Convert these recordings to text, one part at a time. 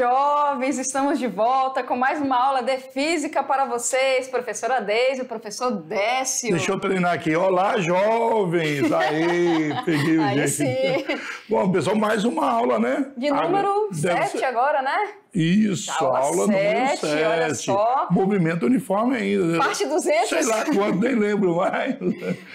jovens, estamos de volta com mais uma aula de física para vocês, professora Deise, professor Décio. Deixa eu treinar aqui. Olá, jovens! Aí, peguei o Aí jeito. Sim. Bom, pessoal, mais uma aula, né? De ah, número 7 ser... agora, né? Isso, aula, aula 7, número 7. Movimento uniforme ainda. Né? Parte 200? Sei lá quanto, nem lembro mais.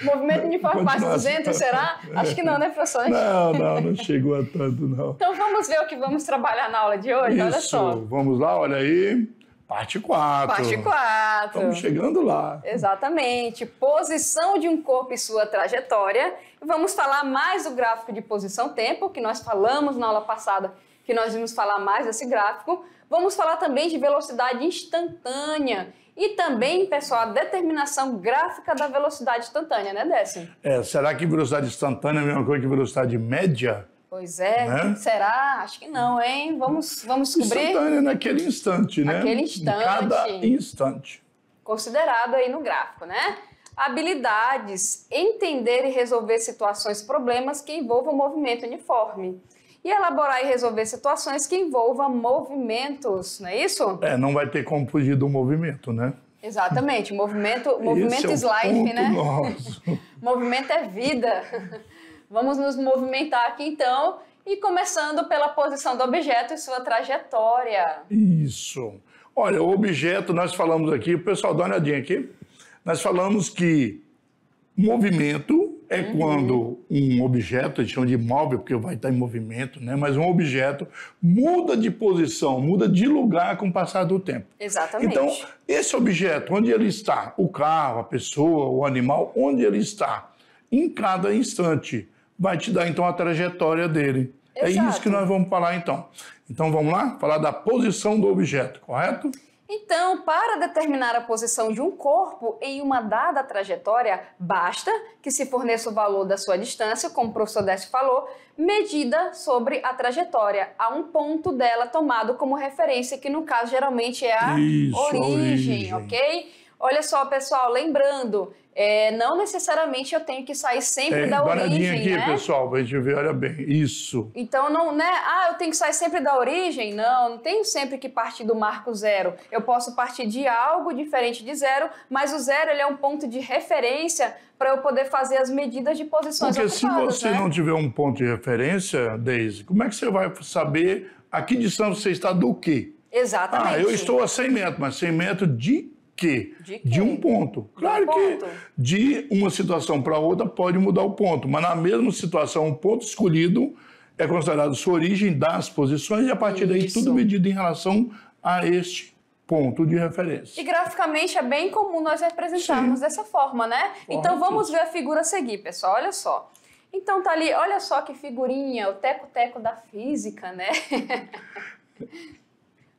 Movimento uniforme, parte 200, será? Acho que não, né, professor? Não, não, não chegou a tanto, não. Então vamos ver o que vamos trabalhar na aula de hoje? Isso, olha só. Vamos lá, olha aí. Parte 4. Parte 4. Estamos chegando lá. Exatamente. Posição de um corpo e sua trajetória. Vamos falar mais do gráfico de posição-tempo, que nós falamos na aula passada que nós vimos falar mais desse gráfico. Vamos falar também de velocidade instantânea e também, pessoal, a determinação gráfica da velocidade instantânea, né, Décio? É, será que velocidade instantânea é a mesma coisa que velocidade média? Pois é, né? será? Acho que não, hein? Vamos, vamos descobrir. Instantânea naquele instante, né? Naquele instante. Cada instante. Considerado aí no gráfico, né? habilidades, entender e resolver situações, problemas que envolvam movimento uniforme e elaborar e resolver situações que envolvam movimentos, não é isso? É, não vai ter como fugir do movimento, né? Exatamente, movimento, movimento é né? movimento é vida. Vamos nos movimentar aqui então e começando pela posição do objeto e sua trajetória. Isso. Olha, o objeto, nós falamos aqui, o pessoal dá uma olhadinha aqui, nós falamos que movimento é uhum. quando um objeto, gente chama de móvel, porque vai estar em movimento, né? mas um objeto muda de posição, muda de lugar com o passar do tempo. Exatamente. Então, esse objeto, onde ele está, o carro, a pessoa, o animal, onde ele está, em cada instante, vai te dar então a trajetória dele. Exato. É isso que nós vamos falar então. Então vamos lá? Falar da posição do objeto, correto? Então, para determinar a posição de um corpo em uma dada trajetória, basta que se forneça o valor da sua distância, como o professor Décio falou, medida sobre a trajetória, a um ponto dela tomado como referência, que no caso geralmente é a Isso, origem, origem, ok? Olha só, pessoal, lembrando, é, não necessariamente eu tenho que sair sempre é, da origem, aqui, né? pessoal, pra gente ver, olha bem, isso. Então, não, né? Ah, eu tenho que sair sempre da origem? Não, não tenho sempre que partir do marco zero. Eu posso partir de algo diferente de zero, mas o zero ele é um ponto de referência para eu poder fazer as medidas de posições Porque ocupadas, se você né? não tiver um ponto de referência, Daisy, como é que você vai saber a que distância você está do quê? Exatamente. Ah, eu estou a 100 metros, mas 100 metros de que de, de, um ponto. Claro um que ponto. de uma situação para outra pode mudar o ponto, mas na mesma situação, o um ponto escolhido é considerado sua origem das posições e a partir daí tudo medido em relação a este ponto de referência. E graficamente é bem comum nós representarmos Sim. dessa forma, né? então vamos ver a figura a seguir, pessoal. Olha só. Então tá ali, olha só que figurinha, o teco-teco da física, né?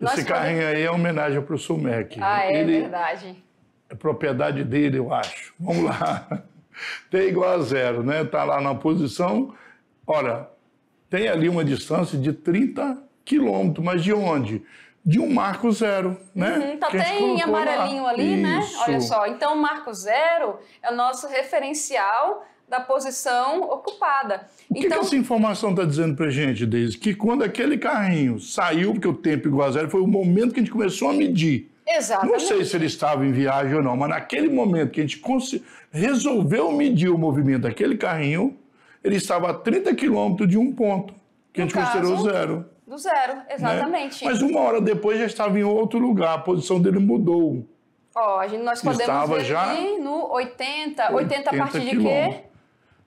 Esse carrinho aí é homenagem para o Sumec. Ah, é Ele... verdade. É propriedade dele, eu acho. Vamos lá. T igual a zero, né? Está lá na posição. Olha, tem ali uma distância de 30 quilômetros, mas de onde? De um marco zero, né? Uhum, tá amarelinho lá. ali, Isso. né? Olha só, então o marco zero é o nosso referencial da posição ocupada. O que, então... que essa informação está dizendo para gente, Deise? Que quando aquele carrinho saiu, porque o tempo igual a zero, foi o momento que a gente começou a medir. Exatamente. Não sei se ele estava em viagem ou não, mas naquele momento que a gente resolveu medir o movimento daquele carrinho, ele estava a 30 quilômetros de um ponto, que no a gente caso, considerou zero. Do zero, né? exatamente. Né? Mas uma hora depois já estava em outro lugar, a posição dele mudou. Ó, gente nós podemos estava ver já no 80, 80, 80 a partir de quê?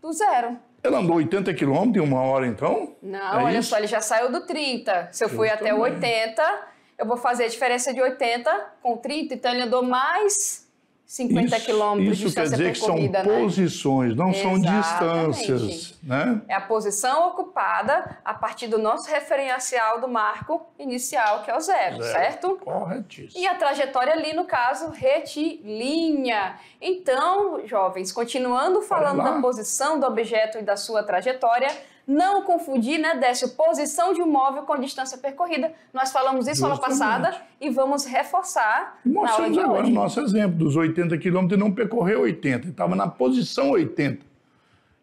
Do zero. Ele andou 80 quilômetros em uma hora, então? Não, é olha isso? só, ele já saiu do 30. Se eu, eu fui até 80, eu vou fazer a diferença de 80 com 30, então ele andou mais 50 isso, quilômetros de distância Isso quer dizer que são né? posições, não Exatamente. são distâncias. Né? É a posição ocupada a partir do nosso referencial do marco inicial, que é o zero, zero. certo? Corretíssimo. E a trajetória ali, no caso, retilínea. Então, jovens, continuando falando da posição do objeto e da sua trajetória, não confundir, né, Décio, posição de um móvel com a distância percorrida. Nós falamos isso na aula passada e vamos reforçar Nós na aula de agora hoje. o nosso exemplo dos 80 quilômetros, não percorreu 80, estava na posição 80.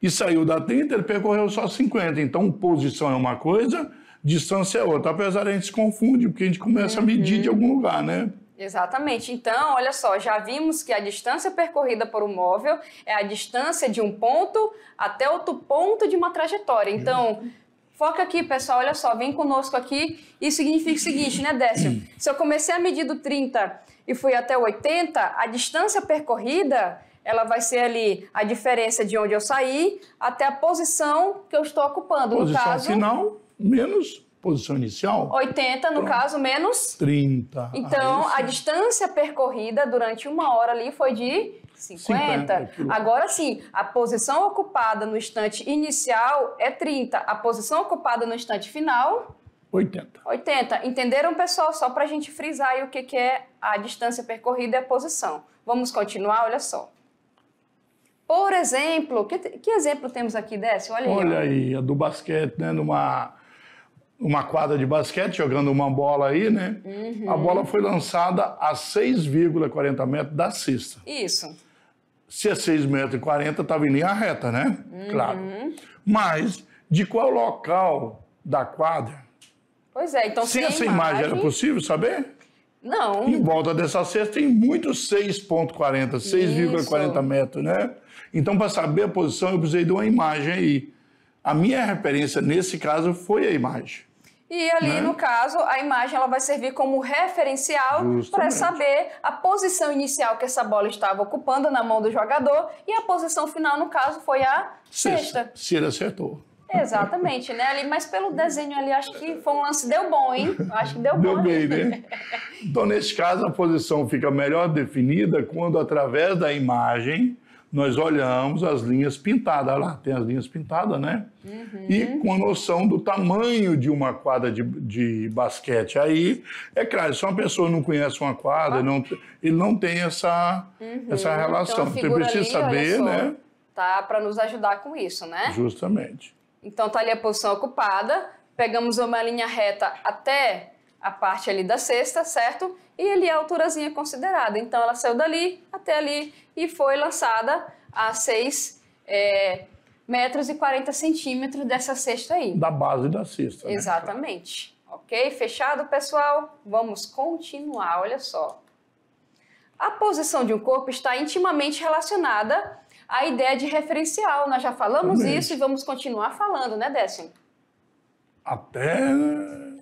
E saiu da 30, ele percorreu só 50. Então, posição é uma coisa, distância é outra. Apesar de a gente se confunde, porque a gente começa uhum. a medir de uhum. algum lugar, né? Exatamente. Então, olha só, já vimos que a distância percorrida por um móvel é a distância de um ponto até outro ponto de uma trajetória. Então, foca aqui, pessoal, olha só, vem conosco aqui. Isso significa o seguinte, né, Décio? Se eu comecei a medir do 30 e fui até o 80, a distância percorrida ela vai ser ali a diferença de onde eu saí até a posição que eu estou ocupando. Posição no caso, final menos posição inicial? 80, no Pronto. caso, menos 30. Ah, então, ah, a distância percorrida durante uma hora ali foi de 50. 50 Agora sim, a posição ocupada no instante inicial é 30. A posição ocupada no instante final. 80. 80. Entenderam, pessoal? Só para a gente frisar aí o que, que é a distância percorrida e a posição. Vamos continuar? Olha só. Por exemplo, que, que exemplo temos aqui, Décio? Olha, Olha aí, aí a do basquete, né? Numa uma quadra de basquete, jogando uma bola aí, né? Uhum. A bola foi lançada a 6,40 metros da cesta. Isso. Se é 6,40 metros, estava em linha reta, né? Uhum. Claro. Mas de qual local da quadra? Pois é, então se essa imagem... imagem era possível saber? Não. Em volta dessa cesta tem muitos 6,40, 6,40 metros, né? Então, para saber a posição, eu precisei de uma imagem aí. A minha referência nesse caso foi a imagem. E ali, né? no caso, a imagem ela vai servir como referencial para saber a posição inicial que essa bola estava ocupando na mão do jogador e a posição final, no caso, foi a sexta. Se ele acertou. Exatamente, né? Ali, mas pelo desenho ali, acho que foi um lance, deu bom, hein? Acho que deu, deu bom. Deu bem, né? então, nesse caso, a posição fica melhor definida quando, através da imagem, nós olhamos as linhas pintadas. Olha lá, tem as linhas pintadas, né? Uhum. E com a noção do tamanho de uma quadra de, de basquete. Aí, é claro, se uma pessoa não conhece uma quadra, ah. não, ele não tem essa, uhum. essa então, relação. Então, você precisa saber, só, né? Tá para nos ajudar com isso, né? Justamente. Então, tá ali a posição ocupada. Pegamos uma linha reta até a parte ali da cesta, certo? E ali a alturazinha considerada. Então ela saiu dali até ali e foi lançada a 6 é, metros e 40 centímetros dessa cesta aí. Da base da cesta. Né? Exatamente. Né? Ok? Fechado, pessoal? Vamos continuar, olha só. A posição de um corpo está intimamente relacionada à ideia de referencial. Nós já falamos Também. isso e vamos continuar falando, né, Décimo? Até.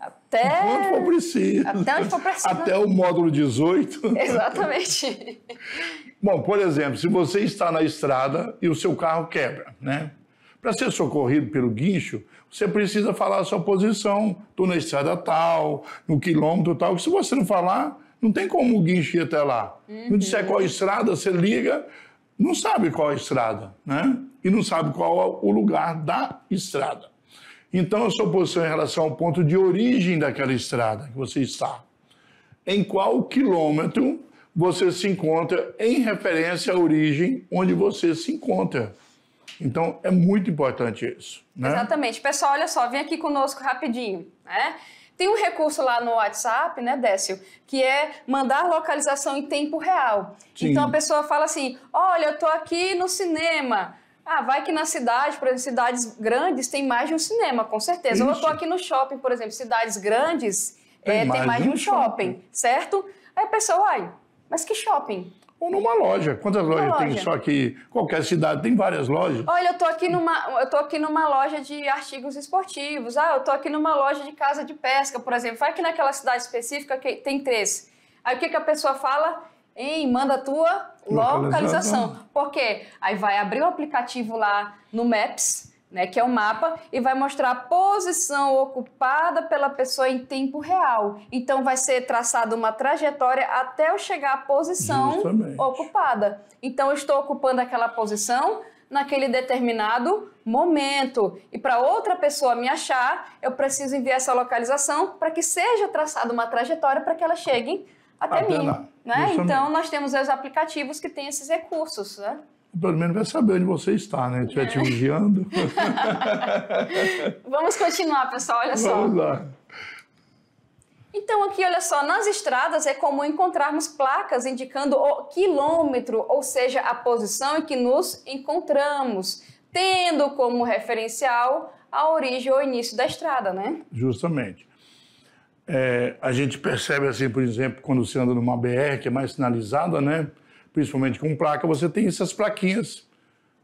Até. Quanto for preciso. Até onde for preciso. Até o módulo 18. Exatamente. Bom, por exemplo, se você está na estrada e o seu carro quebra, né? Para ser socorrido pelo guincho, você precisa falar a sua posição. Estou na estrada tal, no quilômetro tal. se você não falar, não tem como o guincho ir até lá. Uhum. Não disser qual estrada, você liga, não sabe qual estrada, né? E não sabe qual é o lugar da estrada. Então, a sua posição em relação ao ponto de origem daquela estrada que você está. Em qual quilômetro você se encontra em referência à origem onde você se encontra. Então, é muito importante isso. Né? Exatamente. Pessoal, olha só, vem aqui conosco rapidinho. Né? Tem um recurso lá no WhatsApp, né, Décio, que é mandar localização em tempo real. Sim. Então, a pessoa fala assim, olha, eu estou aqui no cinema, ah, vai que na cidade, por exemplo, cidades grandes tem mais de um cinema, com certeza. Isso. Ou eu estou aqui no shopping, por exemplo, cidades grandes tem, é, mais, tem mais de um shopping, shopping, certo? Aí a pessoa, ai, mas que shopping? Ou numa loja. Quantas lojas loja. tem só aqui? Qualquer cidade tem várias lojas. Olha, eu tô aqui numa, eu tô aqui numa loja de artigos esportivos. Ah, eu tô aqui numa loja de casa de pesca, por exemplo. Vai que naquela cidade específica que tem três. Aí o que, que a pessoa fala? Em manda a tua Localização. localização. Porque aí vai abrir o aplicativo lá no Maps, né, que é o mapa, e vai mostrar a posição ocupada pela pessoa em tempo real. Então vai ser traçada uma trajetória até eu chegar à posição Justamente. ocupada. Então eu estou ocupando aquela posição naquele determinado momento. E para outra pessoa me achar, eu preciso enviar essa localização para que seja traçada uma trajetória para que ela chegue até, mim. Né? Então, nós temos os aplicativos que têm esses recursos. Né? Pelo menos vai saber onde você está, né? Estiver é. te vigiando. Vamos continuar, pessoal, olha Vamos só. Vamos lá. Então, aqui, olha só, nas estradas é comum encontrarmos placas indicando o quilômetro, ou seja, a posição em que nos encontramos, tendo como referencial a origem ou início da estrada, né? Justamente. É, a gente percebe, assim, por exemplo, quando você anda numa BR que é mais sinalizada, né? principalmente com placa, você tem essas plaquinhas.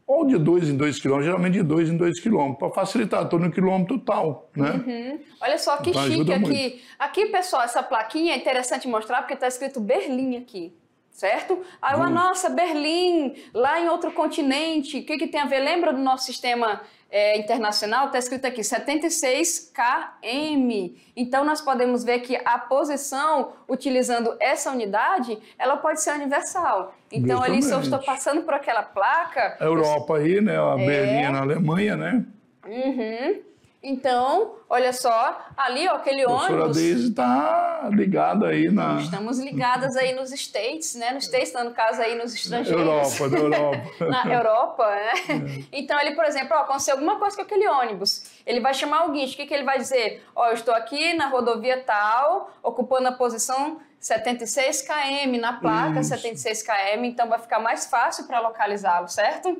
Ou de dois em dois quilômetros, geralmente de dois em dois quilômetros, para facilitar, estou no quilômetro tal, né? Uhum. Olha só que então, chique aqui. Muito. Aqui, pessoal, essa plaquinha é interessante mostrar porque está escrito Berlim aqui certo? Aí, uma, ah, nossa, Berlim, lá em outro continente, o que, que tem a ver? Lembra do nosso sistema é, internacional, está escrito aqui 76 km. Então, nós podemos ver que a posição, utilizando essa unidade, ela pode ser universal. Então, Justamente. ali, se eu estou passando por aquela placa... A Europa aí, né? A é... Berlim na Alemanha, né? Uhum. Então, olha só, ali ó, aquele ônibus. A professora está ligada aí na. Estamos ligadas aí nos States, né? Nos States, no caso aí nos estrangeiros. Europa, na Europa. na Europa, né? É. Então, ele, por exemplo, ó, aconteceu alguma coisa com aquele ônibus. Ele vai chamar o guincho. O que, que ele vai dizer? Ó, eu estou aqui na rodovia tal, ocupando a posição 76 km, na placa Isso. 76 km, então vai ficar mais fácil para localizá-lo, certo?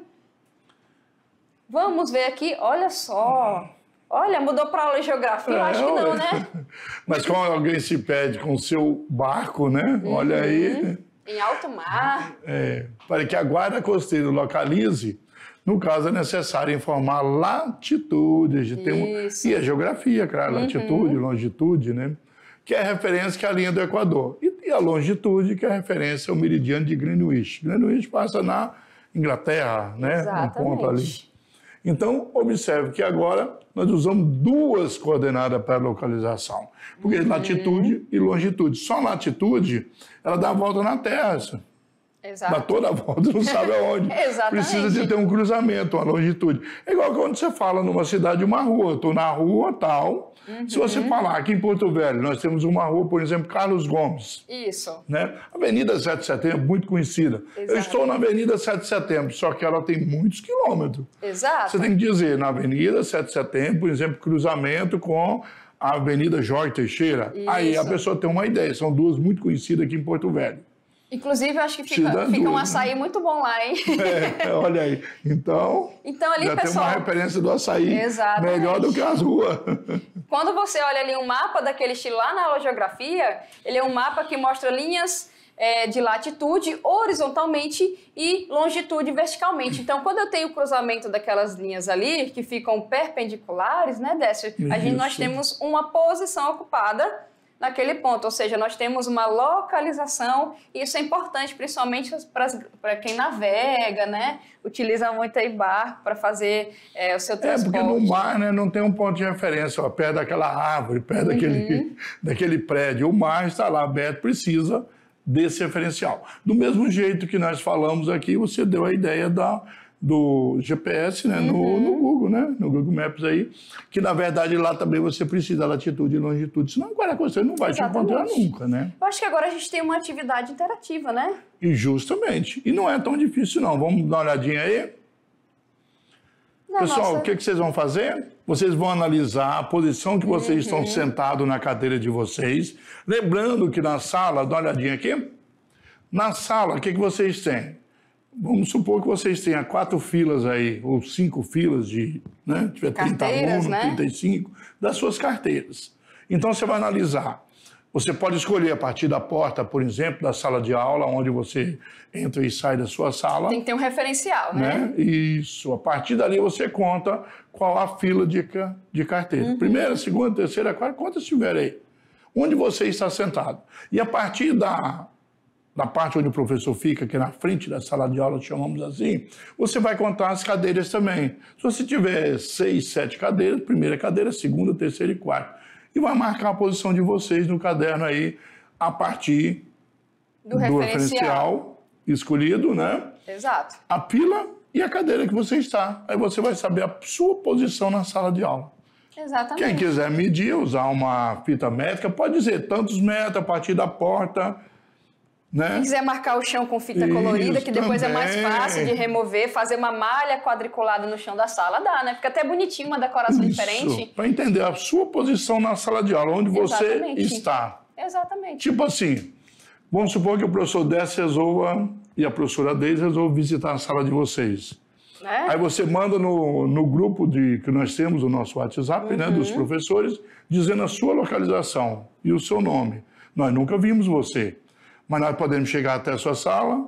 Vamos ver aqui, olha só. Olha, mudou para aula de geografia? Eu é, acho que não, né? Mas quando alguém se pede com o seu barco, né? Uhum. Olha aí. Uhum. Em alto mar. É, para que a guarda costeira localize, no caso é necessário informar latitudes de e a geografia, claro, uhum. latitude, uhum. longitude, né? Que é referência que é a linha do Equador. E, e a longitude, que é referência ao meridiano de Greenwich. Greenwich passa na Inglaterra, né? Exatamente. Um ponto ali. Então, observe que agora nós usamos duas coordenadas para localização, porque uhum. latitude e longitude. Só latitude, ela dá a volta na Terra. Exato. Dá toda a volta, não sabe aonde. Precisa de ter um cruzamento, uma longitude. É igual quando você fala numa cidade uma rua. Estou na rua tal. Uhum. Se você uhum. falar aqui em Porto Velho, nós temos uma rua, por exemplo, Carlos Gomes. Isso. Né? Avenida 7 de Setembro, muito conhecida. Exato. Eu estou na Avenida 7 de Setembro, só que ela tem muitos quilômetros. Exato. Você tem que dizer, na Avenida 7 de Setembro, por exemplo, cruzamento com a Avenida Jorge Teixeira. Isso. Aí a pessoa tem uma ideia. São duas muito conhecidas aqui em Porto Velho. Inclusive, eu acho que fica, fica um açaí muito bom lá, hein? É, é, olha aí. Então, então ali, já pessoal, tem uma referência do açaí exatamente. melhor do que as ruas. Quando você olha ali um mapa daquele estilo lá na geografia, ele é um mapa que mostra linhas é, de latitude horizontalmente e longitude verticalmente. Então, quando eu tenho o cruzamento daquelas linhas ali, que ficam perpendiculares, né, Décio? A gente, nós temos uma posição ocupada naquele ponto. Ou seja, nós temos uma localização e isso é importante, principalmente para quem navega, né? Utiliza muito aí barco para fazer é, o seu transporte. É, porque no mar né, não tem um ponto de referência, ó, perto daquela árvore, perto uhum. daquele, daquele prédio. O mar está lá aberto, precisa desse referencial. Do mesmo jeito que nós falamos aqui, você deu a ideia da do GPS, né? Uhum. No, no, Google, né? No Google Maps aí, que na verdade lá também você precisa latitude e longitude, senão qualquer coisa você não vai Exatamente. te encontrar nunca, né? Eu acho que agora a gente tem uma atividade interativa, né? E justamente. E não é tão difícil não. Vamos dar uma olhadinha aí. Na Pessoal, nossa... o que, que vocês vão fazer? Vocês vão analisar a posição que vocês uhum. estão sentados na cadeira de vocês. Lembrando que na sala, dá uma olhadinha aqui. Na sala, o que, que vocês têm? Vamos supor que vocês tenham quatro filas aí, ou cinco filas de, né? Tiver 30 alunos, né? 35, das suas carteiras. Então você vai analisar. Você pode escolher a partir da porta, por exemplo, da sala de aula, onde você entra e sai da sua sala. Tem que ter um referencial, né? né? Isso. A partir dali você conta qual a fila de, de carteira. Uhum. Primeira, segunda, terceira, quarta, quantas tiver aí? Onde você está sentado. E a partir da na parte onde o professor fica, que é na frente da sala de aula, chamamos assim, você vai contar as cadeiras também. Se você tiver seis, sete cadeiras, primeira cadeira, segunda, terceira e quarta. E vai marcar a posição de vocês no caderno aí, a partir do, do referencial. referencial. escolhido, né? Exato. A pila e a cadeira que você está. Aí você vai saber a sua posição na sala de aula. Exatamente. Quem quiser medir, usar uma fita métrica, pode dizer tantos metros a partir da porta né? quiser marcar o chão com fita Isso colorida, que depois também. é mais fácil de remover, fazer uma malha quadriculada no chão da sala, dá, né? Fica até bonitinho uma decoração Isso, diferente. Para entender a sua posição na sala de aula, onde Exatamente. você está. Exatamente. Tipo assim, vamos supor que o professor Dess resolva e a professora Deise resolve visitar a sala de vocês. É? Aí você manda no, no grupo de, que nós temos, o nosso WhatsApp, uhum. né, dos uhum. professores, dizendo a sua localização e o seu nome. Nós nunca vimos você mas nós podemos chegar até a sua sala,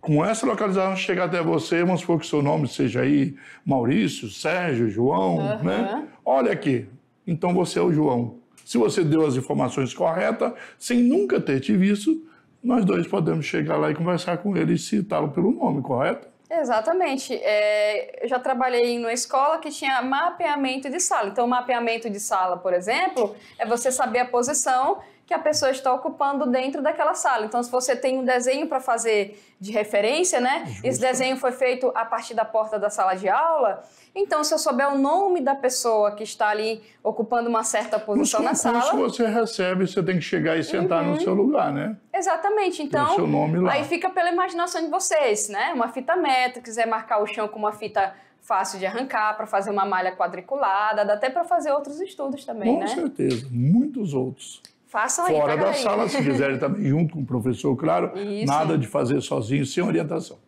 com essa localização chegar até você, vamos supor que seu nome seja aí Maurício, Sérgio, João, uhum. né? Olha aqui, então você é o João. Se você deu as informações corretas, sem nunca ter te visto, nós dois podemos chegar lá e conversar com ele e citá-lo pelo nome, correto? Exatamente. É, eu já trabalhei em uma escola que tinha mapeamento de sala. Então, mapeamento de sala, por exemplo, é você saber a posição que a pessoa está ocupando dentro daquela sala. Então, se você tem um desenho para fazer de referência, né? Justo. Esse desenho foi feito a partir da porta da sala de aula. Então, se eu souber o nome da pessoa que está ali ocupando uma certa posição na sala. Se você recebe, você tem que chegar e sentar uhum. no seu lugar, né? Exatamente. Então, seu nome lá. aí fica pela imaginação de vocês, né? Uma fita meta, quiser marcar o chão com uma fita fácil de arrancar, para fazer uma malha quadriculada, dá até para fazer outros estudos também, Com né? Com certeza, muitos outros. Façam aí. Fora da aí. sala, se quiserem também, junto com o professor, claro. Isso. Nada de fazer sozinho, sem orientação.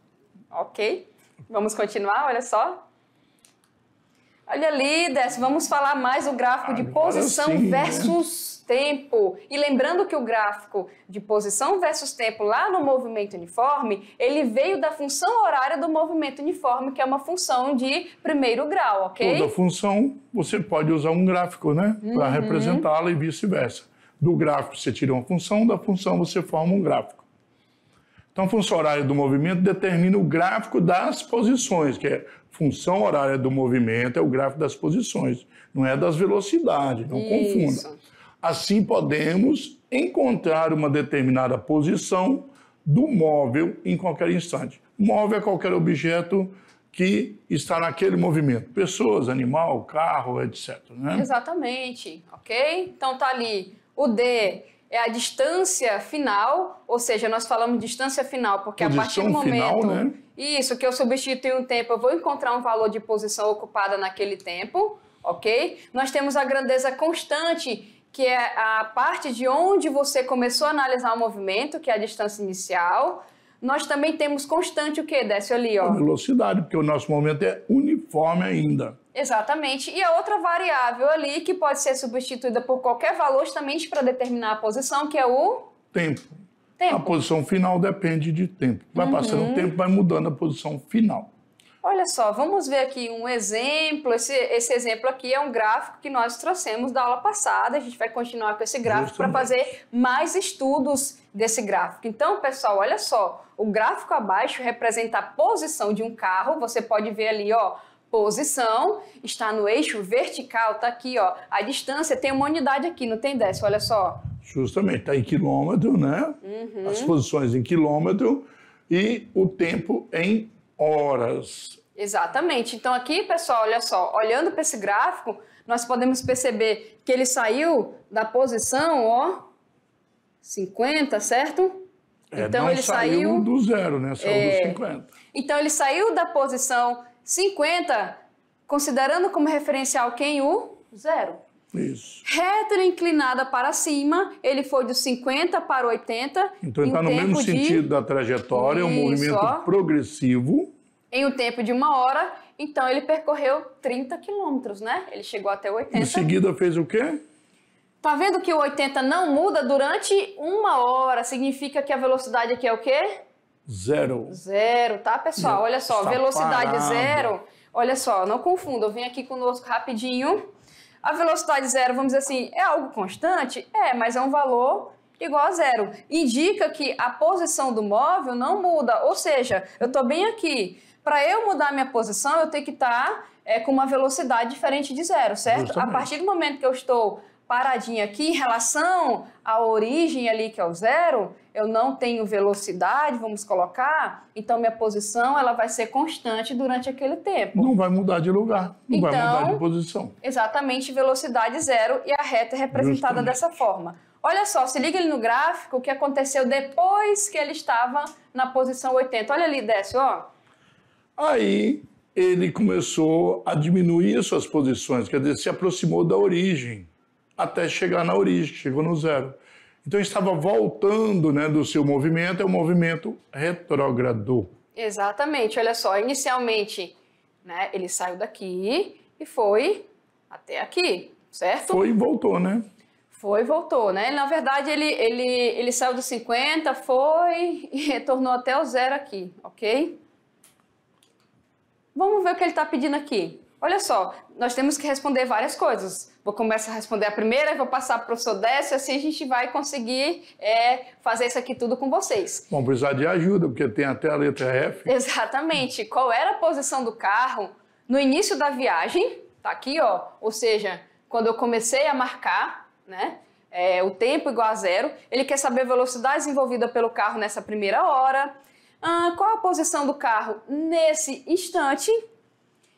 Ok. Vamos continuar, olha só. Olha ali, Décio, vamos falar mais o gráfico de ah, posição sim, né? versus né? tempo. E lembrando que o gráfico de posição versus tempo lá no movimento uniforme, ele veio da função horária do movimento uniforme, que é uma função de primeiro grau, ok? Toda função, você pode usar um gráfico, né? Para uhum. representá-la e vice-versa. Do gráfico você tira uma função, da função você forma um gráfico. Então, a função horária do movimento determina o gráfico das posições, que é função horária do movimento, é o gráfico das posições, não é das velocidades, não Isso. confunda. Assim, podemos encontrar uma determinada posição do móvel em qualquer instante. Móvel é qualquer objeto que está naquele movimento, pessoas, animal, carro, etc. Né? Exatamente, ok? Então está ali o D é a distância final, ou seja, nós falamos distância final, porque posição a partir do momento. Final, né? Isso, que eu substituí um tempo, eu vou encontrar um valor de posição ocupada naquele tempo, ok? Nós temos a grandeza constante, que é a parte de onde você começou a analisar o movimento, que é a distância inicial nós também temos constante o que, Décio, ali, ó? A velocidade, porque o nosso momento é uniforme ainda. Exatamente. E a outra variável ali, que pode ser substituída por qualquer valor justamente para determinar a posição, que é o... Tempo. tempo. A posição final depende de tempo. Vai uhum. passando o uhum. tempo, vai mudando a posição final. Olha só, vamos ver aqui um exemplo. Esse, esse, exemplo aqui é um gráfico que nós trouxemos da aula passada. A gente vai continuar com esse gráfico para fazer mais estudos desse gráfico. Então, pessoal, olha só. O gráfico abaixo representa a posição de um carro. Você pode ver ali, ó, posição, está no eixo vertical, tá aqui, ó. A distância tem uma unidade aqui, não tem dessa, olha só. Justamente, está em quilômetro, né? Uhum. As posições em quilômetro e o tempo em horas. Exatamente. Então aqui, pessoal, olha só, olhando para esse gráfico, nós podemos perceber que ele saiu da posição, ó, 50, certo? É, então ele saiu, saiu do zero, né? Saiu é, dos 50. Então ele saiu da posição 50, considerando como referencial quem o zero. Isso. Retro inclinada para cima, ele foi de 50 para 80. Então ele está no mesmo de... sentido da trajetória, Isso, um movimento ó. progressivo. Em um tempo de uma hora, então ele percorreu 30 quilômetros, né? Ele chegou até 80. Em seguida fez o quê? Tá vendo que o 80 não muda durante uma hora? Significa que a velocidade aqui é o quê? Zero. Zero, tá, pessoal? Olha só, Está velocidade parado. zero. Olha só, não confunda, Eu vim aqui conosco rapidinho. A velocidade zero, vamos dizer assim, é algo constante? É, mas é um valor igual a zero. Indica que a posição do móvel não muda, ou seja, eu estou bem aqui. Para eu mudar minha posição, eu tenho que estar tá, é, com uma velocidade diferente de zero, certo? Justamente. A partir do momento que eu estou paradinha aqui em relação à origem ali que é o zero, eu não tenho velocidade, vamos colocar, então minha posição ela vai ser constante durante aquele tempo. Não vai mudar de lugar, não então, vai mudar então, de posição. Exatamente, velocidade zero e a reta é representada Justamente. dessa forma. Olha só, se liga ali no gráfico, o que aconteceu depois que ele estava na posição 80. Olha ali, desce, ó. Aí ele começou a diminuir suas posições, quer dizer, se aproximou da origem até chegar na origem, chegou no zero. Então estava voltando né, do seu movimento, é um movimento retrógrado. Exatamente, olha só, inicialmente né, ele saiu daqui e foi até aqui, certo? Foi e voltou, né? Foi e voltou, né? Na verdade, ele, ele, ele saiu dos 50, foi e retornou até o zero aqui, ok? Vamos ver o que ele está pedindo aqui. Olha só, nós temos que responder várias coisas. Vou começar a responder a primeira, vou passar para o professor Décio, assim a gente vai conseguir é, fazer isso aqui tudo com vocês. Vamos precisar de ajuda, porque tem até a letra F. Exatamente. Qual era a posição do carro no início da viagem? Tá aqui, ó. Ou seja, quando eu comecei a marcar, né? É, o tempo igual a zero. Ele quer saber a velocidade envolvida pelo carro nessa primeira hora. Ah, qual a posição do carro nesse instante?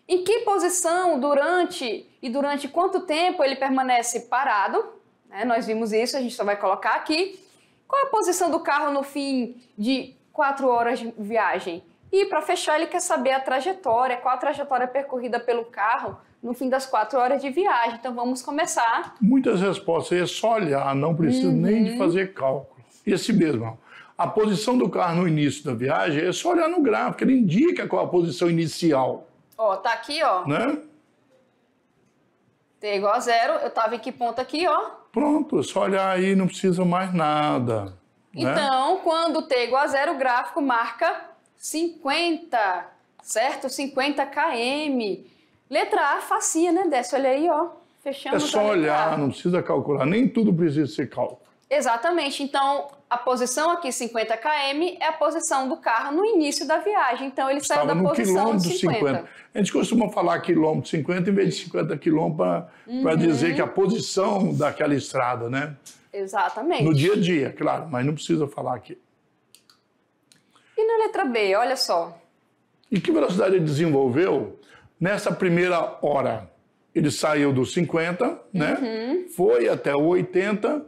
Em que posição, durante e durante quanto tempo ele permanece parado? Né? Nós vimos isso, a gente só vai colocar aqui. Qual a posição do carro no fim de quatro horas de viagem? E para fechar, ele quer saber a trajetória, qual a trajetória percorrida pelo carro no fim das quatro horas de viagem. Então vamos começar. Muitas respostas, é só olhar, não precisa uhum. nem de fazer cálculo. Esse mesmo. A posição do carro no início da viagem é só olhar no gráfico, ele indica qual a posição inicial. Ó, tá aqui, ó. Né? T igual a zero, eu tava em que ponto aqui, ó? Pronto, é só olhar aí, não precisa mais nada. Né? Então, né? quando t igual a zero, o gráfico marca 50, certo? 50 km. Letra A, facinha, né, Desce, Olha aí, ó. Fechamos É só olhar, não precisa calcular. Nem tudo precisa ser cálculo. Exatamente. Então, a posição aqui 50 km é a posição do carro no início da viagem. Então ele Estava saiu da posição de 50. 50. A gente costuma falar quilômetro 50 em vez de 50 quilômetros para uhum. dizer que a posição daquela estrada, né? Exatamente. No dia a dia, claro, mas não precisa falar aqui. E na letra B, olha só. E que velocidade ele desenvolveu nessa primeira hora? Ele saiu dos 50, né? Uhum. Foi até o 80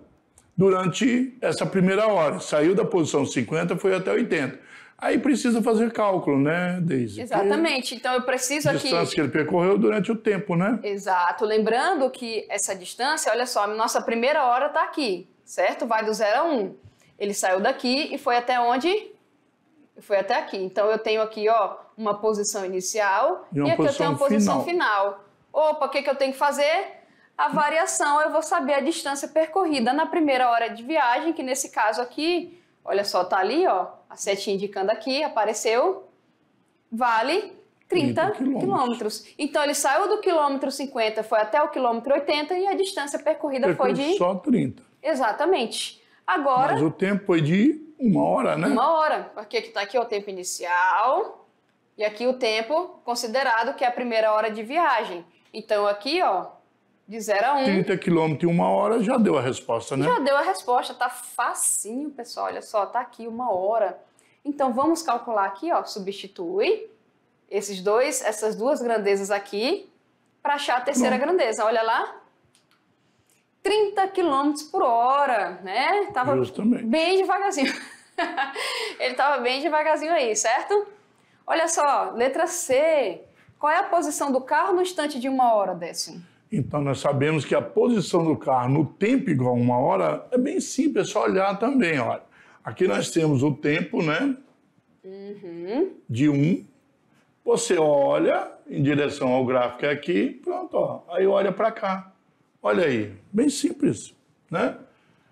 durante essa primeira hora. Saiu da posição 50, foi até 80. Aí precisa fazer cálculo, né, Deise? Exatamente. Então eu preciso aqui. A distância que ele percorreu durante o tempo, né? Exato. Lembrando que essa distância, olha só, a nossa primeira hora está aqui, certo? Vai do 0 a 1. Um. Ele saiu daqui e foi até onde? Foi até aqui. Então eu tenho aqui, ó, uma posição inicial e, e aqui eu tenho uma posição final. final. Opa, o que, que eu tenho que fazer? a variação eu vou saber a distância percorrida na primeira hora de viagem, que nesse caso aqui, olha só, tá ali, ó, a setinha indicando aqui, apareceu, vale 30 quilômetros. Então ele saiu do quilômetro 50, foi até o quilômetro 80 e a distância percorrida foi de. Só 30. Exatamente. Agora. Mas o tempo foi de uma hora, né? Uma hora. Porque aqui tá aqui ó, o tempo inicial e aqui o tempo considerado que é a primeira hora de viagem. Então aqui, ó, de 0 a 1. Um. 30 quilômetros em uma hora já deu a resposta, né? Já deu a resposta, tá facinho, pessoal. Olha só, tá aqui uma hora. Então vamos calcular aqui, ó, substitui esses dois, essas duas grandezas aqui para achar a terceira Não. grandeza. Olha lá. 30 quilômetros por hora, né? Tava Justamente. bem devagarzinho. Ele tava bem devagarzinho aí, certo? Olha só, letra C. Qual é a posição do carro no instante de uma hora, décimo? Então, nós sabemos que a posição do carro no tempo igual a uma hora é bem simples, é só olhar também. Olha, aqui nós temos o tempo, né? Uhum. De 1. Um. Você olha em direção ao gráfico aqui, pronto, ó. aí olha para cá. Olha aí, bem simples, né?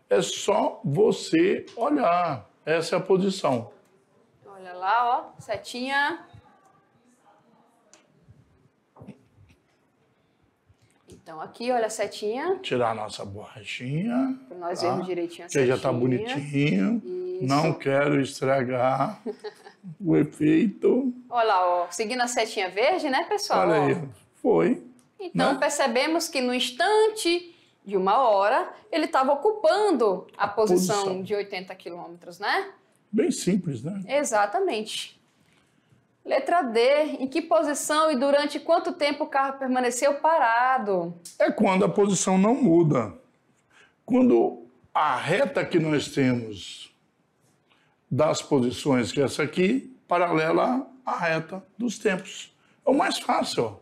É só você olhar. Essa é a posição. Olha lá, ó, setinha Então, aqui, olha a setinha. Tirar a nossa borrachinha. Hum, pra nós tá? vermos direitinho a que setinha. Que já tá bonitinho. Isso. Não quero estragar o efeito. Olha lá, ó. Seguindo a setinha verde, né, pessoal? Olha aí, foi. Então, né? percebemos que no instante de uma hora, ele estava ocupando a, a posição, posição, de 80 quilômetros, né? Bem simples, né? Exatamente. Letra D. Em que posição e durante quanto tempo o carro permaneceu parado? É quando a posição não muda. Quando a reta que nós temos das posições, que é essa aqui, paralela à reta dos tempos. É o mais fácil.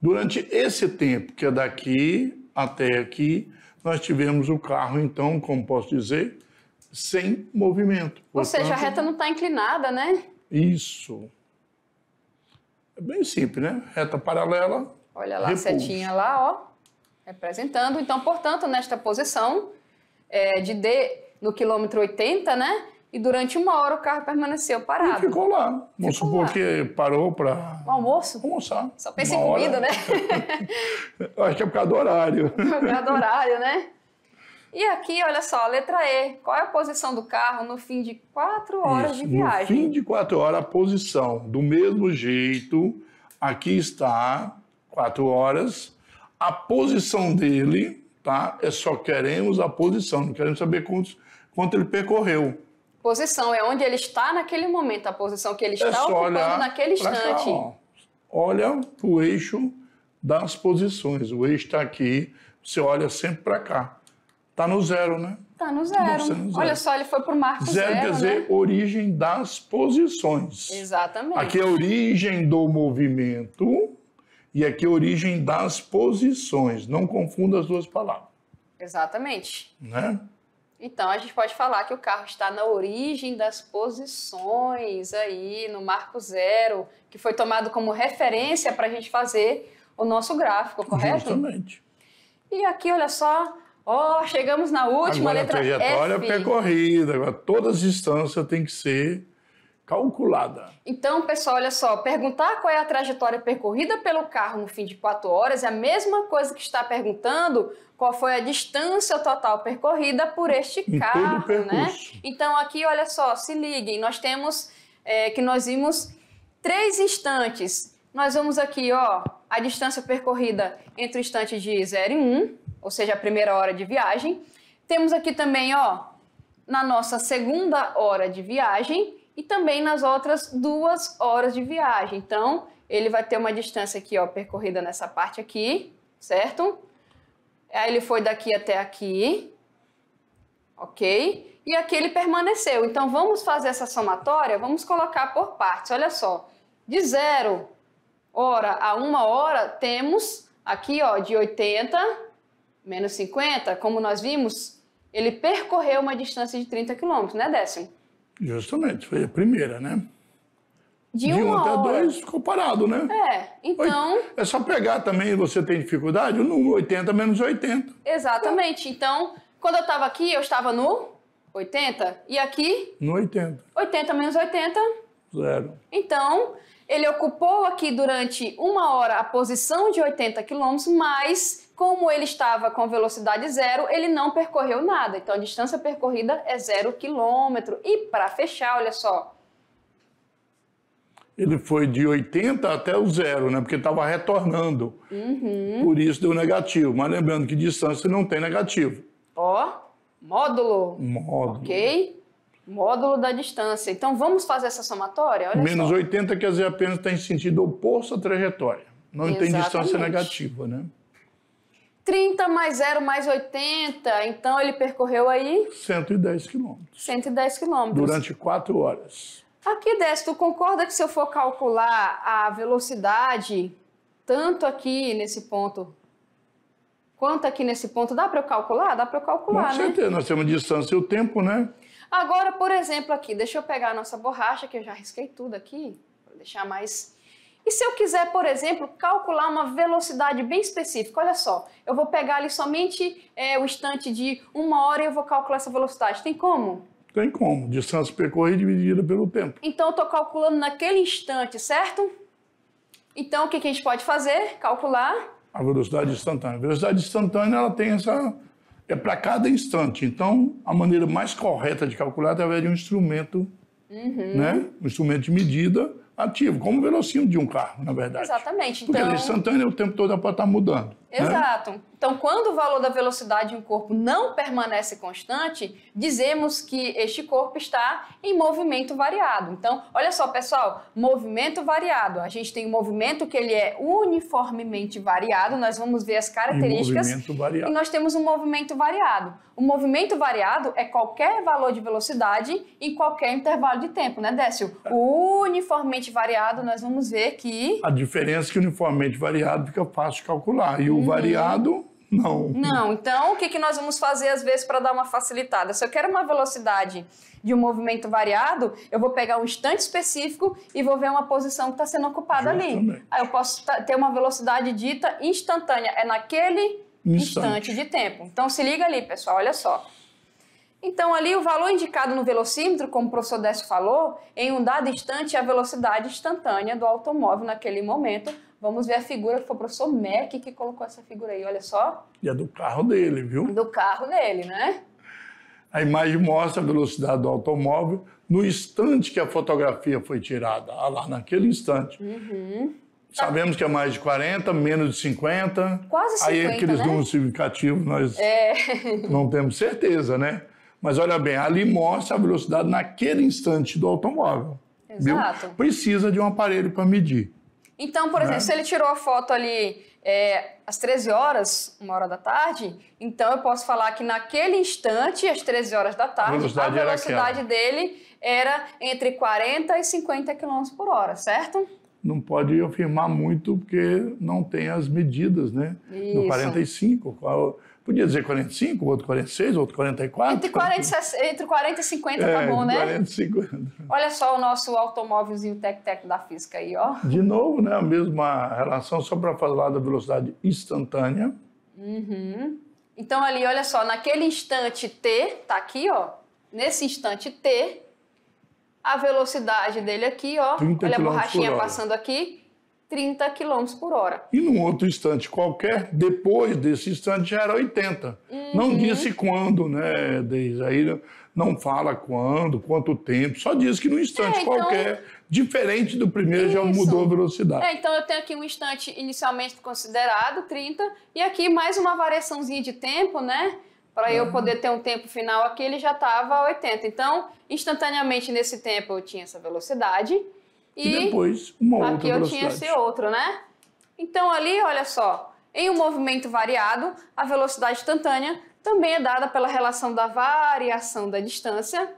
Durante esse tempo, que é daqui até aqui, nós tivemos o carro, então, como posso dizer, sem movimento. Portanto, Ou seja, a reta não está inclinada, né? Isso. É bem simples, né? Reta paralela. Olha lá, repulso. setinha lá, ó. Representando. Então, portanto, nesta posição é, de D no quilômetro 80, né? E durante uma hora o carro permaneceu parado. E ficou lá. Vamos supor que parou para. Um almoço? Almoçar. Só pensa em comida, hora. né? Acho que é por causa do horário. Por causa do horário, né? E aqui, olha só, letra E. Qual é a posição do carro no fim de quatro horas Isso, de viagem? No fim de quatro horas, a posição. Do mesmo jeito, aqui está, quatro horas. A posição dele, tá? É só queremos a posição, não queremos saber quanto, quanto ele percorreu. Posição é onde ele está naquele momento, a posição que ele é está é ocupando naquele instante. Cá, olha o eixo das posições. O eixo está aqui, você olha sempre para cá. Está no zero, né? Está no zero. zero. Olha só, ele foi para o marco zero. Zero quer dizer né? origem das posições. Exatamente. Aqui é a origem do movimento e aqui é a origem das posições. Não confunda as duas palavras. Exatamente. Né? Então, a gente pode falar que o carro está na origem das posições aí, no marco zero, que foi tomado como referência para a gente fazer o nosso gráfico, correto? Justamente. E aqui, olha só, Ó, oh, chegamos na última agora, letra a trajetória F. percorrida, agora todas as distâncias têm que ser calculada. Então, pessoal, olha só, perguntar qual é a trajetória percorrida pelo carro no fim de quatro horas é a mesma coisa que está perguntando qual foi a distância total percorrida por este em carro, né? Então, aqui, olha só, se liguem, nós temos é, que nós vimos três instantes. Nós vamos aqui, ó, a distância percorrida entre o instante de 0 e 1, um, ou seja, a primeira hora de viagem. Temos aqui também, ó, na nossa segunda hora de viagem e também nas outras duas horas de viagem. Então, ele vai ter uma distância aqui, ó, percorrida nessa parte aqui, certo? Aí ele foi daqui até aqui, ok? E aqui ele permaneceu. Então, vamos fazer essa somatória, vamos colocar por partes. Olha só, de zero hora a uma hora, temos aqui, ó, de 80 menos 50, como nós vimos, ele percorreu uma distância de 30 quilômetros, né, Décimo? Justamente, foi a primeira, né? De, 1 um até 2 ficou parado, né? É, então. É só pegar também, você tem dificuldade, no 80 menos 80. Exatamente. É. Então, quando eu estava aqui, eu estava no 80, e aqui? No 80. 80 menos 80? Zero. Então, ele ocupou aqui durante uma hora a posição de 80 quilômetros, mas como ele estava com velocidade zero, ele não percorreu nada. Então a distância percorrida é zero quilômetro. E para fechar, olha só. Ele foi de 80 até o zero, né? Porque estava retornando. Uhum. Por isso deu negativo. Mas lembrando que distância não tem negativo. Ó, módulo. Módulo. Ok? Módulo da distância. Então vamos fazer essa somatória? Olha Menos só. 80 quer dizer apenas tem sentido oposto à trajetória. Não Exatamente. tem distância negativa, né? 30 mais 0 mais 80, então ele percorreu aí... 110 quilômetros. 110 quilômetros. Durante quatro horas. Aqui, Décio, tu concorda que se eu for calcular a velocidade, tanto aqui nesse ponto, quanto aqui nesse ponto, dá para eu calcular? Dá para eu calcular, Com né? certeza, nós temos distância e o tempo, né? Agora, por exemplo, aqui, deixa eu pegar a nossa borracha, que eu já risquei tudo aqui, para deixar mais e se eu quiser, por exemplo, calcular uma velocidade bem específica, olha só, eu vou pegar ali somente é, o instante de uma hora e eu vou calcular essa velocidade, tem como? Tem como, distância percorrida dividida pelo tempo. Então eu estou calculando naquele instante, certo? Então o que, que a gente pode fazer? Calcular a velocidade instantânea. A velocidade instantânea ela tem essa. é para cada instante. Então, a maneira mais correta de calcular é através de um instrumento, uhum. né? um instrumento de medida, ativo, como o velocímetro de um carro, na verdade. Exatamente. Porque então... Porque Santana é o tempo todo pode estar mudando. Né? Exato. Né? Então, quando o valor da velocidade de um corpo não permanece constante, dizemos que este corpo está em movimento variado. Então, olha só, pessoal, movimento variado. A gente tem um movimento que ele é uniformemente variado, nós vamos ver as características. E, movimento variado. e nós temos um movimento variado. O movimento variado é qualquer valor de velocidade em qualquer intervalo de tempo, né, Décio? É. O uniformemente variado, nós vamos ver que. A diferença é que uniformemente variado fica fácil de calcular. E o uhum. variado, não. Não, então o que, que nós vamos fazer às vezes para dar uma facilitada? Se eu quero uma velocidade de um movimento variado, eu vou pegar um instante específico e vou ver uma posição que está sendo ocupada Justamente. ali. Aí eu posso ter uma velocidade dita instantânea, é naquele instante. instante de tempo. Então se liga ali, pessoal, olha só. Então, ali o valor indicado no velocímetro, como o professor Décio falou, em um dado instante é a velocidade instantânea do automóvel naquele momento, Vamos ver a figura que foi o professor Mack que colocou essa figura aí, olha só. E é do carro dele, viu? Do carro dele, né? A imagem mostra a velocidade do automóvel no instante que a fotografia foi tirada, ah, lá naquele instante. Uhum. Sabemos que é mais de 40, menos de 50. Quase 50, Aí aqueles né? números significativos nós é. não temos certeza, né? Mas olha bem, ali mostra a velocidade naquele instante do automóvel. Exato. Viu? Precisa de um aparelho para medir. Então, por exemplo, né? se ele tirou a foto ali é, às 13 horas, uma hora da tarde, então eu posso falar que naquele instante, às 13 horas da tarde, a velocidade, a velocidade era dele era entre 40 e 50 km por hora, certo? Não pode afirmar muito porque não tem as medidas, né? Isso. No 45, qual Podia dizer 45, outro 46, outro 44. Entre 40, entre 40 e 50 é, tá bom, né? 40 e 50. Olha só o nosso automóvelzinho tec-tec da física aí, ó. De novo, né? A mesma relação, só para falar da velocidade instantânea. Uhum. Então, ali, olha só, naquele instante T, tá aqui, ó. Nesse instante T, a velocidade dele aqui, ó. olha a borrachinha passando aqui. 30 km por hora. E num outro instante qualquer, depois desse instante já era 80. Uhum. Não disse quando, né, desde aí não fala quando, quanto tempo, só diz que num instante é, então... qualquer, diferente do primeiro, Isso. já mudou a velocidade. É, então eu tenho aqui um instante inicialmente considerado, 30, e aqui mais uma variaçãozinha de tempo, né? Para eu poder ter um tempo final aqui, ele já estava a 80. Então, instantaneamente nesse tempo eu tinha essa velocidade e, e depois uma outra aqui velocidade. Aqui eu tinha esse outro, né? Então ali, olha só, em um movimento variado, a velocidade instantânea também é dada pela relação da variação da distância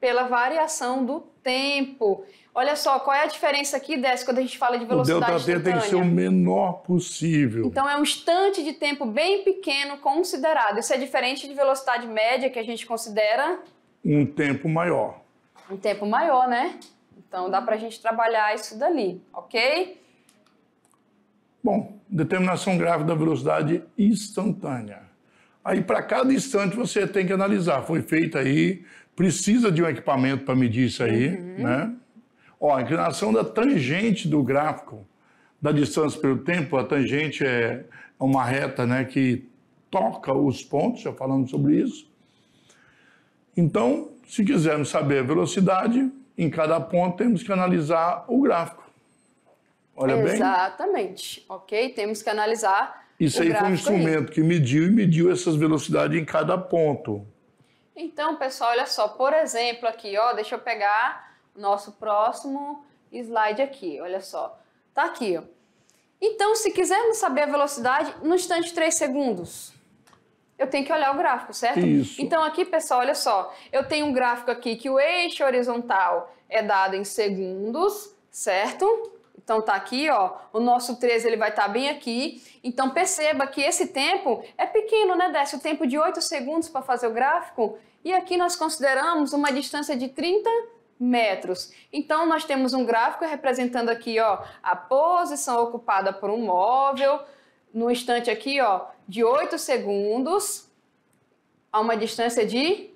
pela variação do tempo. Olha só, qual é a diferença aqui, Décio, quando a gente fala de velocidade o delta tem que ser o menor possível. Então é um instante de tempo bem pequeno considerado. Isso é diferente de velocidade média que a gente considera um tempo maior. Um tempo maior, né? Então dá para a gente trabalhar isso dali, ok? Bom, determinação gráfica da velocidade instantânea. Aí para cada instante você tem que analisar. Foi feito aí, precisa de um equipamento para medir isso aí, uhum. né? Ó, a inclinação da tangente do gráfico, da distância pelo tempo, a tangente é uma reta, né, que toca os pontos, já falando sobre isso. Então, se quisermos saber a velocidade, em cada ponto temos que analisar o gráfico. Olha Exatamente. bem? Exatamente, ok? Temos que analisar Isso o aí foi um instrumento aí. que mediu e mediu essas velocidades em cada ponto. Então, pessoal, olha só, por exemplo, aqui, ó, deixa eu pegar nosso próximo slide aqui, olha só. Tá aqui, ó. Então, se quisermos saber a velocidade, no instante 3 segundos, eu tenho que olhar o gráfico, certo? Isso. Então aqui, pessoal, olha só, eu tenho um gráfico aqui que o eixo horizontal é dado em segundos, certo? Então tá aqui, ó, o nosso 13 ele vai estar tá bem aqui. Então perceba que esse tempo é pequeno, né, Desce? O tempo de 8 segundos para fazer o gráfico. E aqui nós consideramos uma distância de 30 metros. Então nós temos um gráfico representando aqui, ó, a posição ocupada por um móvel. No instante aqui, ó, de 8 segundos a uma distância de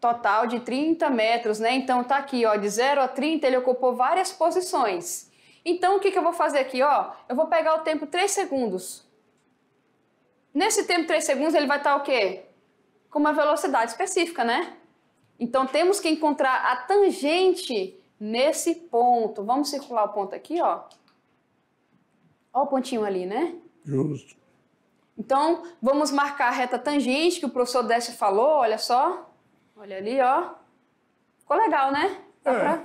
total de 30 metros, né? Então tá aqui, ó, de 0 a 30 ele ocupou várias posições. Então o que, que eu vou fazer aqui, ó? Eu vou pegar o tempo 3 segundos. Nesse tempo 3 segundos ele vai estar tá, o quê? Com uma velocidade específica, né? Então temos que encontrar a tangente nesse ponto. Vamos circular o ponto aqui, ó. Ó o pontinho ali, né? Justo. Então, vamos marcar a reta tangente que o professor Décio falou, olha só. Olha ali, ó. Ficou legal, né? é. pra...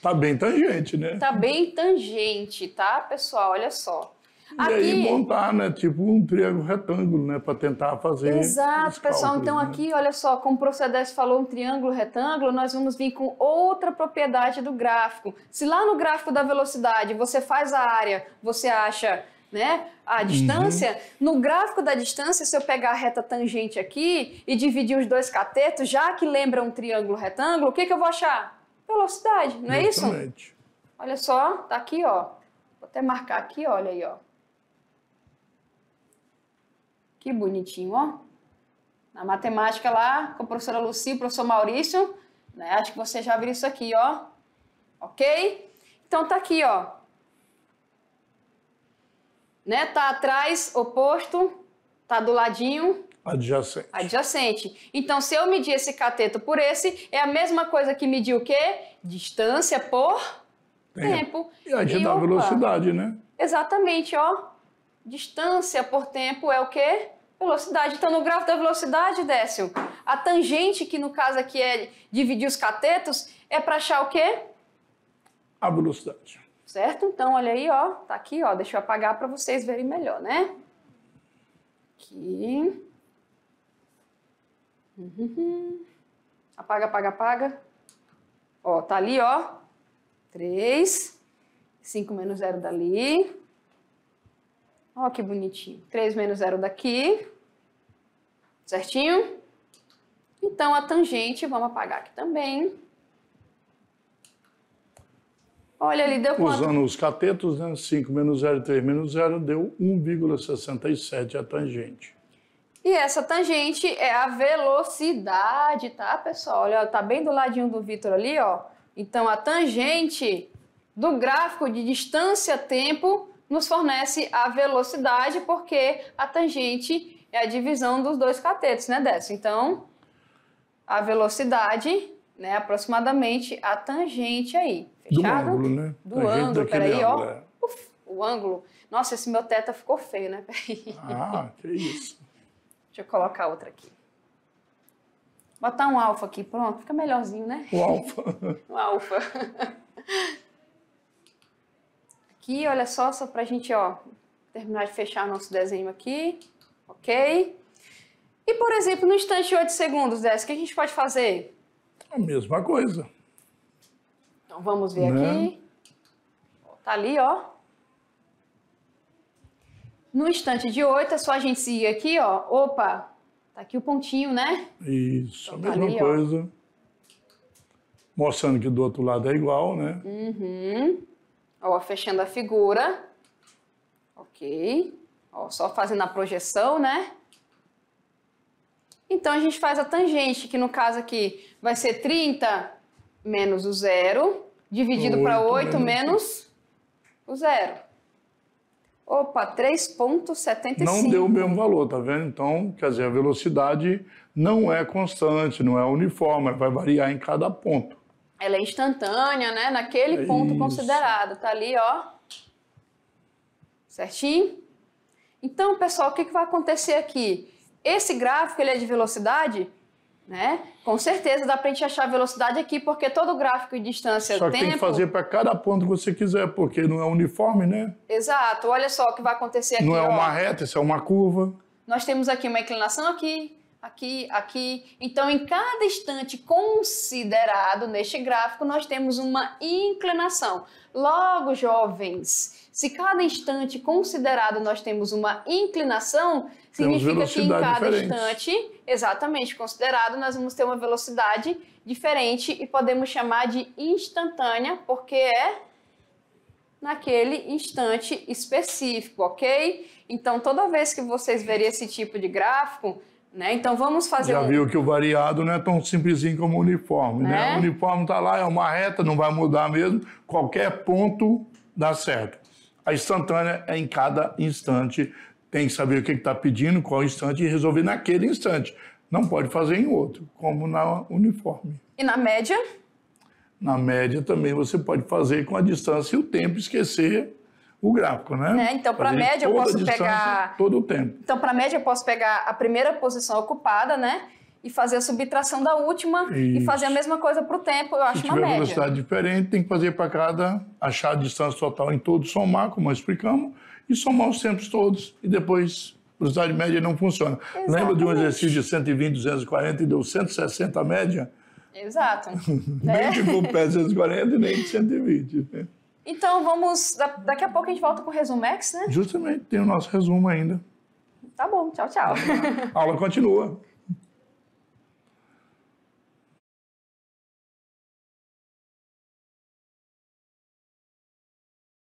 tá bem tangente, né? Tá bem tangente, tá, pessoal? Olha só. E aqui... aí montar, né? Tipo um triângulo retângulo, né? Para tentar fazer. Exato, pessoal. Então né? aqui, olha só, como o professor Décio falou, um triângulo retângulo, nós vamos vir com outra propriedade do gráfico. Se lá no gráfico da velocidade você faz a área, você acha né? A uhum. distância. Uhum. No gráfico da distância, se eu pegar a reta tangente aqui e dividir os dois catetos, já que lembra um triângulo retângulo, o que, que eu vou achar? Velocidade, não é isso? Olha só, tá aqui, ó. Vou até marcar aqui, olha aí, ó. Que bonitinho, ó. Na matemática lá, com a professora Luci, o professor Maurício, né? Acho que você já viu isso aqui, ó. Ok? Então tá aqui, ó né? Tá atrás, oposto, tá do ladinho. Adjacente. Adjacente. Então, se eu medir esse cateto por esse, é a mesma coisa que medir o quê? Distância por tempo. tempo. E a e, dá opa, velocidade, né? Exatamente, ó. Distância por tempo é o quê? Velocidade. Então, no gráfico da velocidade, Décio, a tangente, que no caso aqui é dividir os catetos, é para achar o quê? A velocidade certo? Então, olha aí, ó, tá aqui, ó, deixa eu apagar para vocês verem melhor, né? Aqui. Uhum. Apaga, apaga, apaga. Ó, tá ali, ó. 3. 5 menos 0 dali. Ó, que bonitinho. 3 menos 0 daqui. Certinho? Então, a tangente, vamos apagar aqui também. Olha, ele deu quanto? Usando os catetos, né? 5 menos 0, 3 menos 0, deu 1,67 a tangente. E essa tangente é a velocidade, tá, pessoal? Olha, tá bem do ladinho do Vitor ali, ó. Então, a tangente do gráfico de distância-tempo nos fornece a velocidade, porque a tangente é a divisão dos dois catetos, né, Décio? Então, a velocidade, né, aproximadamente a tangente aí fechado. Do ângulo, né? Do a ângulo, peraí, ó. É. Uf, o ângulo. Nossa, esse meu teta ficou feio, né? Peraí. Ah, que isso. Deixa eu colocar outra aqui. Botar um alfa aqui, pronto, fica melhorzinho, né? O alfa. o alfa. Aqui, olha só, só pra gente, ó, terminar de fechar nosso desenho aqui, ok? E, por exemplo, no instante de 8 segundos, dessa o que a gente pode fazer? A mesma coisa. Então vamos ver né? aqui. Tá ali, ó. No instante de 8, é só a gente seguir aqui, ó. Opa, tá aqui o pontinho, né? Isso, então, a tá mesma tá ali, coisa. Ó. Mostrando que do outro lado é igual, né? Uhum. Ó, fechando a figura. Ok. Ó, só fazendo a projeção, né? Então a gente faz a tangente, que no caso aqui vai ser 30 menos o zero, dividido para 8 menos o zero. Opa, 3,75. Não deu o mesmo valor, tá vendo? Então, quer dizer, a velocidade não é constante, não é uniforme, vai variar em cada ponto. Ela é instantânea, né? Naquele é ponto isso. considerado. Tá ali, ó. Certinho? Então, pessoal, o que, que vai acontecer aqui? Esse gráfico ele é de velocidade né? Com certeza dá para a gente achar a velocidade aqui, porque todo gráfico de distância Só que tempo... tem que fazer para cada ponto que você quiser, porque não é uniforme, né? Exato. Olha só o que vai acontecer aqui. Não é uma ó. reta, isso é uma curva. Nós temos aqui uma inclinação aqui, aqui, aqui. Então, em cada instante considerado neste gráfico, nós temos uma inclinação. Logo, jovens, se cada instante considerado nós temos uma inclinação, significa que em cada instante, exatamente, considerado, nós vamos ter uma velocidade diferente e podemos chamar de instantânea, porque é naquele instante específico, ok? Então, toda vez que vocês verem esse tipo de gráfico, né? Então vamos fazer. Já um... viu que o variado não é tão simplesinho como o uniforme, né? né? O uniforme está lá, é uma reta, não vai mudar mesmo. Qualquer ponto dá certo. A instantânea é em cada instante tem que saber o que está pedindo, qual instante, e resolver naquele instante. Não pode fazer em outro, como na uniforme. E na média? Na média também você pode fazer com a distância e o tempo, esquecer o gráfico, né? É, então, para a média, eu posso pegar. Todo o tempo. Então, para a média, eu posso pegar a primeira posição ocupada, né? E fazer a subtração da última Isso. e fazer a mesma coisa para o tempo, eu acho Se uma média. velocidade diferente, tem que fazer para cada, achar a distância total em todo, somar, como nós explicamos e somar os tempos todos e depois velocidade média não funciona. Exatamente. Lembra de um exercício de 120, 240 e deu 160 a média? Exato. É. nem de com o pé 240 nem de 120. Então vamos. Daqui a pouco a gente volta com o Resumex, né? Justamente, tem o nosso resumo ainda. Tá bom, tchau, tchau. A aula continua.